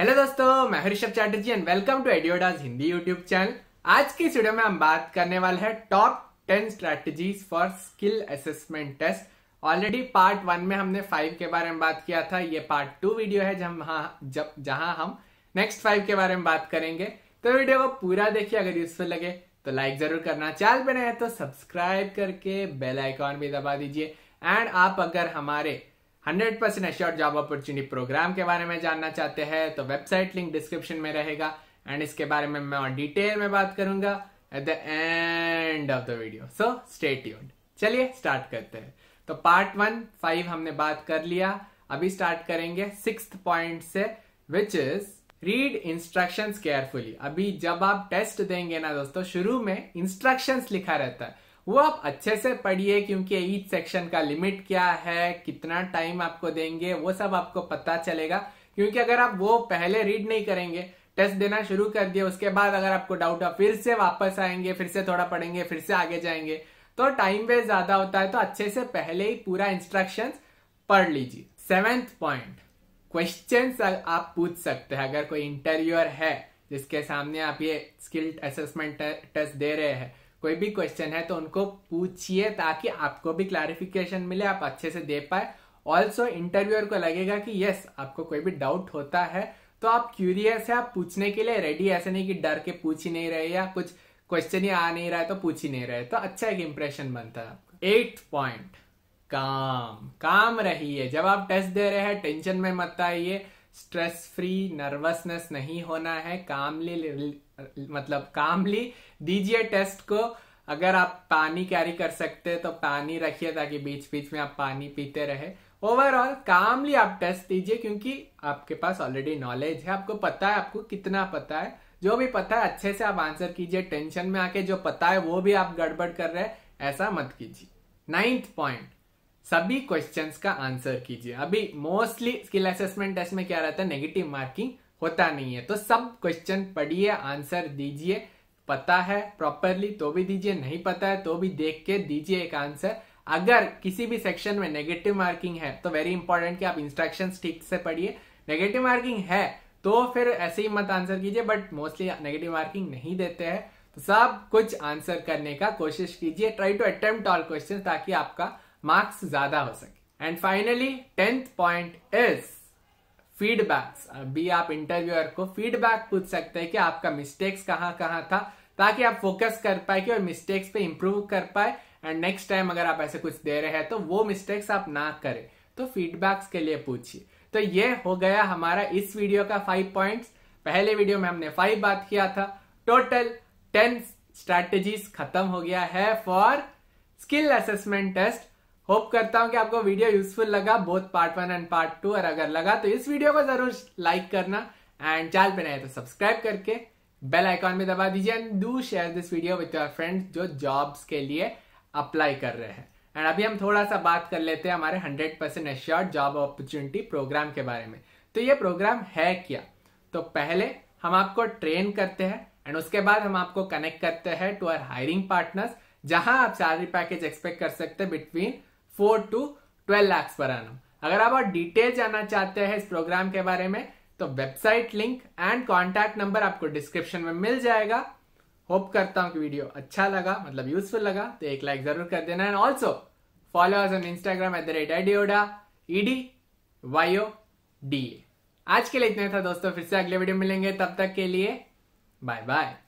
hello दोस्तों मैं हरिषभ Chatterjee and welcome to Edyoda's Hindi YouTube channel आज की इस वीडियो में हम बात करने वाले हैं top ten strategies for skill assessment test already part one में हमने फाइव के बारे में बात किया था ये पार्ट टू वीडियो है जब हाँ जब जहां हम नेक्स्ट फाइव के बारे में बात करेंगे तो वीडियो को पूरा देखिए अगर यूजफुल लगे तो लाइक जरूर करना चैनल पे नए तो सब्सक्राइब करके बेल आइकॉन भी दबा दीजिए एंड आप अगर हमारे hundred percent assure job opportunity program के बारे में जानना चाहते हैं तो वेबसाइट लिंक डिस्क्रिप्शन में रहेगा एंड इसके बारे में मैं और डिटेल में बात करूंगा at the end of the video so स्टेट चलिए स्टार्ट करते हैं तो पार्ट वन फाइव हमने बात कर लिया अभी स्टार्ट करेंगे सिक्स पॉइंट से which is read instructions carefully अभी जब आप टेस्ट देंगे ना दोस्तों शुरू में इंस्ट्रक्शंस लिखा रहता है वो आप अच्छे से पढ़िए क्योंकि ईच सेक्शन का लिमिट क्या है कितना टाइम आपको देंगे वो सब आपको पता चलेगा क्योंकि अगर आप वो पहले रीड नहीं करेंगे टेस्ट देना शुरू कर दिए उसके बाद अगर आपको डाउट हो फिर से वापस आएंगे फिर से थोड़ा पढ़ेंगे फिर से आगे जाएंगे तो टाइम वेस्ट ज्यादा होता है तो अच्छे से पहले ही पूरा इंस्ट्रक्शन पढ़ लीजिए सेवेंथ पॉइंट क्वेश्चन आप पूछ सकते हैं अगर कोई इंटरव्यूअर है जिसके सामने आप ये स्किल असेसमेंट टेस्ट दे रहे हैं कोई भी क्वेश्चन है तो उनको पूछिए ताकि आपको भी क्लैरिफिकेशन मिले आप अच्छे से दे पाए ऑल्सो इंटरव्यूअर को लगेगा कि यस आपको कोई भी डाउट होता है तो आप क्यूरियस है आप पूछने के लिए रेडी ऐसे नहीं कि डर के पूछ ही नहीं रहे या कुछ क्वेश्चन ही आ नहीं रहा है तो पूछ ही नहीं रहे तो अच्छा एक इंप्रेशन बनता है आपका एट्थ पॉइंट काम काम रहिए जब आप टेस्ट दे रहे हैं टेंशन में मत आइए स्ट्रेस फ्री नर्वसनेस नहीं होना है कामली मतलब कामली दीजिए टेस्ट को अगर आप पानी कैरी कर सकते हैं तो पानी रखिए ताकि बीच बीच में आप पानी पीते रहे ओवरऑल कामली आप टेस्ट दीजिए क्योंकि आपके पास ऑलरेडी नॉलेज है आपको पता है आपको कितना पता है जो भी पता है अच्छे से आप आंसर कीजिए टेंशन में आके जो पता है वो भी आप गड़बड़ कर रहे हैं ऐसा मत कीजिए नाइन्थ पॉइंट सभी क्वेश्चंस का आंसर कीजिए अभी मोस्टली स्किल असेसमेंट टेस्ट में क्या रहता है नेगेटिव मार्किंग होता नहीं है तो सब क्वेश्चन पढ़िए आंसर दीजिए पता है प्रॉपरली तो भी दीजिए नहीं पता है तो भी देख के दीजिए एक आंसर अगर किसी भी सेक्शन में नेगेटिव मार्किंग है तो वेरी इंपॉर्टेंट कि आप इंस्ट्रक्शन ठीक से पढ़िए नेगेटिव मार्किंग है तो फिर ऐसे ही मत आंसर कीजिए बट मोस्टली नेगेटिव मार्किंग नहीं देते हैं तो सब कुछ आंसर करने का कोशिश कीजिए try to attempt all question ताकि आपका मार्क्स ज्यादा हो सके and finally tenth point is feedbacks अभी आप इंटरव्यूअर को फीडबैक पूछ सकते हैं कि आपका मिस्टेक्स कहाँ कहाँ था ताकि आप फोकस कर पाए कि और मिस्टेक्स पे इम्प्रूव कर पाए एंड नेक्स्ट टाइम अगर आप ऐसे कुछ दे रहे हैं तो वो मिस्टेक्स आप ना करें तो फीडबैक्स के लिए पूछिए तो ये हो गया हमारा इस वीडियो का फाइव पॉइंट पहले वीडियो में हमने फाइव बात किया था टोटल टेन स्ट्रैटेजीज खत्म हो गया है for skill assessment test hope करता हूं कि आपको वीडियो यूजफुल लगा both part one and part two और अगर लगा तो इस वीडियो को जरूर लाइक करना एंड चैनल पे नए तो सब्सक्राइब करके बेल आइकॉन भी दबा दीजिए and do share this video with your friends जो जॉब्स के लिए अप्लाई कर रहे हैं एंड अभी हम थोड़ा सा बात कर लेते हैं हमारे hundred percent assured job opportunity program के बारे में तो ये प्रोग्राम है क्या तो पहले हम आपको ट्रेन करते हैं एंड उसके बाद हम आपको कनेक्ट करते हैं टू आर हायरिंग पार्टनर्स जहां आप सैलरी पैकेज एक्सपेक्ट कर सकते हैं between four to twelve lakhs per annum अगर आप और डिटेल जानना चाहते हैं इस प्रोग्राम के बारे में तो website link and contact number आपको डिस्क्रिप्शन में मिल जाएगा होप करता हूं कि वीडियो अच्छा लगा मतलब यूजफुल लगा तो एक लाइक जरूर कर देना and also follow on Instagram at the rate Edyoda E D Y O D आज के लिए इतना था दोस्तों फिर से अगले वीडियो मिलेंगे तब तक के लिए बाय बाय